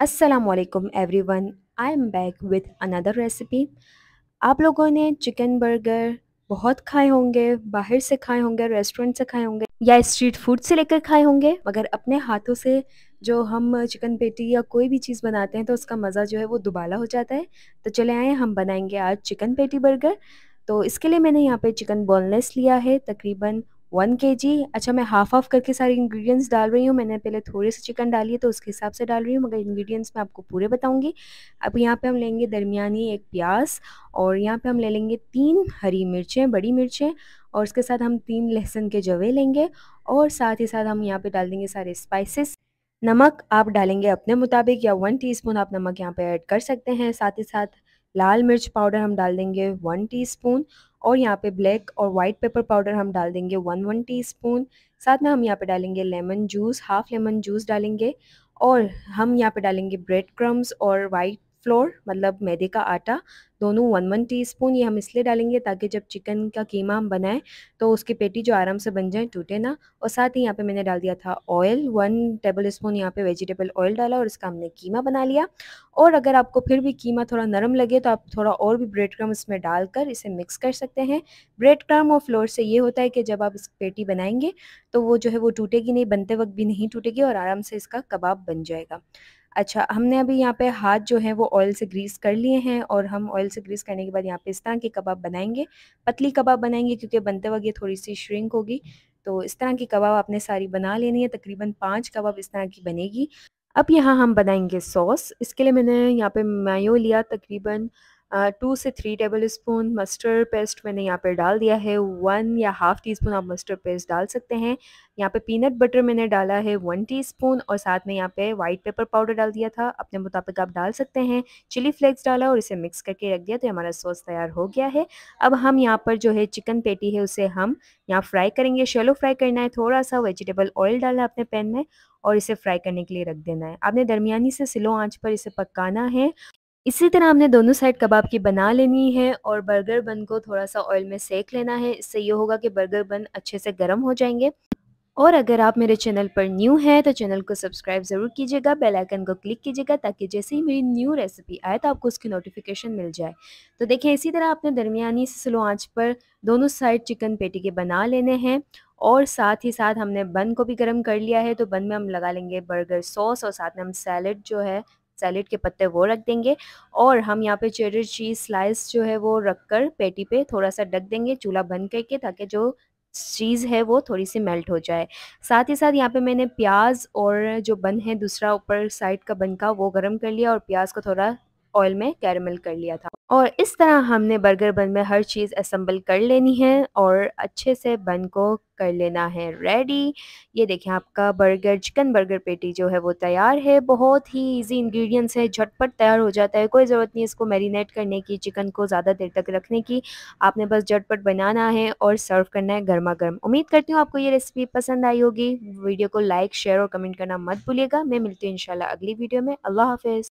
असलम वन I am back with another recipe आप लोगों ने चिकन बर्गर बहुत खाए होंगे बाहर से खाए होंगे रेस्टोरेंट से खाए होंगे या स्ट्रीट फूड से लेकर खाए होंगे मगर अपने हाथों से जो हम चिकन पेटी या कोई भी चीज़ बनाते हैं तो उसका मज़ा जो है वो दुबाला हो जाता है तो चले आए हम बनाएंगे आज चिकन पेटी बर्गर तो इसके लिए मैंने यहाँ पे चिकन बोनलेस लिया है तकरीबन वन के जी अच्छा मैं हाफ ऑफ करके सारे इंग्रेडिएंट्स डाल रही हूँ मैंने पहले थोड़े से चिकन डाली है तो उसके हिसाब से डाल रही हूँ मगर इंग्रेडिएंट्स मैं आपको पूरे बताऊँगी अब यहाँ पे हम लेंगे दरमियानी एक प्याज और यहाँ पे हम ले लेंगे तीन हरी मिर्चें बड़ी मिर्चें और उसके साथ हम तीन लहसुन के जवे लेंगे और साथ ही साथ हम यहाँ पर डाल देंगे सारे स्पाइसिस नमक आप डालेंगे अपने मुताबिक या वन टी आप नमक यहाँ पर ऐड कर सकते हैं साथ ही साथ लाल मिर्च पाउडर हम डाल देंगे वन टीस्पून और यहाँ पे ब्लैक और वाइट पेपर पाउडर हम डाल देंगे वन वन टीस्पून साथ में हम यहाँ पे डालेंगे lemon juice half lemon juice डालेंगे और हम यहाँ पे डालेंगे ब्रेड क्रम्स और वाइट फ्लोर मतलब मैदे का आटा दोनों वन वन टीस्पून ये हम इसलिए डालेंगे ताकि जब चिकन का कीमा हम बनाएं तो उसकी पेटी जो आराम से बन जाए टूटे ना और साथ ही यहाँ पे मैंने डाल दिया था ऑयल वन टेबल स्पून यहाँ पे वेजिटेबल ऑयल डाला और इसका हमने कीमा बना लिया और अगर आपको फिर भी कीमा थोड़ा नरम लगे तो आप थोड़ा और भी ब्रेड क्रम इसमें डालकर इसे मिक्स कर सकते हैं ब्रेड क्रम और फ्लोर से ये होता है कि जब आप इस पेटी बनाएंगे तो वो जो है वो टूटेगी नहीं बनते वक्त भी नहीं टूटेगी और आराम से इसका कबाब बन जाएगा अच्छा हमने अभी यहाँ पे हाथ जो है वो ऑयल से ग्रीस कर लिए हैं और हम ऑयल से ग्रीस करने के बाद यहाँ पे इस तरह के कबाब बनाएंगे पतली कबाब बनाएंगे क्योंकि बनते वक्त ये थोड़ी सी श्रिंक होगी तो इस तरह की कबाब आपने सारी बना लेनी है तकरीबन पाँच कबाब इस तरह की बनेगी अब यहाँ हम बनाएंगे सॉस इसके लिए मैंने यहाँ पे मायो लिया तकरीबन टू से three tablespoon mustard paste मैंने यहाँ पर डाल दिया है वन या हाफ़ टी स्पून आप मस्टर्ड पेस्ट डाल सकते हैं यहाँ पे पीनट बटर मैंने डाला है वन टी स्पून और साथ में यहाँ पे वाइट पेपर पाउडर डाल दिया था अपने मुताबिक आप डाल सकते हैं चिली फ्लेक्स डाला और इसे मिक्स करके रख दिया तो हमारा सॉस तैयार हो गया है अब हम यहाँ पर जो है चिकन पेटी है उसे हम यहाँ फ्राई करेंगे शेलो फ्राई करना है थोड़ा सा वेजिटेबल ऑयल डाला अपने पैन में और इसे फ्राई करने के लिए रख देना है आपने दरमियानी से स्लो आंच पर इसे पकाना है इसी तरह हमने दोनों साइड कबाब की बना लेनी है और बर्गर बन को थोड़ा सा ऑयल में सेक लेना है इससे ये होगा कि बर्गर बन अच्छे से गर्म हो जाएंगे और अगर आप मेरे चैनल पर न्यू हैं तो चैनल को सब्सक्राइब ज़रूर कीजिएगा बेल आइकन को क्लिक कीजिएगा ताकि जैसे ही मेरी न्यू रेसिपी आए तो आपको उसकी नोटिफिकेशन मिल जाए तो देखिए इसी तरह आपने दरमियानी से स्लो आंच पर दोनों साइड चिकन पेटी के बना लेने हैं और साथ ही साथ हमने बन को भी गर्म कर लिया है तो बन में हम लगा लेंगे बर्गर सॉस और साथ में हम सैलड जो है सैलेड के पत्ते वो रख देंगे और हम यहाँ पे चेडर चीज़ स्लाइस जो है वो रख कर पेटी पे थोड़ा सा ढक देंगे चूल्हा बंद करके ताकि जो चीज़ है वो थोड़ी सी मेल्ट हो जाए साथ ही साथ यहाँ पे मैंने प्याज और जो बन है दूसरा ऊपर साइड का बन का वो गर्म कर लिया और प्याज को थोड़ा ऑयल में कैरमल कर लिया था और इस तरह हमने बर्गर बन में हर चीज़ असम्बल कर लेनी है और अच्छे से बन को कर लेना है रेडी ये देखें आपका बर्गर चिकन बर्गर पेटी जो है वो तैयार है बहुत ही इजी इंग्रेडिएंट्स है झटपट तैयार हो जाता है कोई ज़रूरत नहीं इसको मैरिनेट करने की चिकन को ज़्यादा देर तक रखने की आपने बस झटपट बनाना है और सर्व करना है गर्मा गर्म उम्मीद करती हूँ आपको ये रेसिपी पसंद आई होगी वीडियो को लाइक शेयर और कमेंट करना मत भूलिएगा मैं मिलती हूँ इन अगली वीडियो में अल्लाह हाफिज़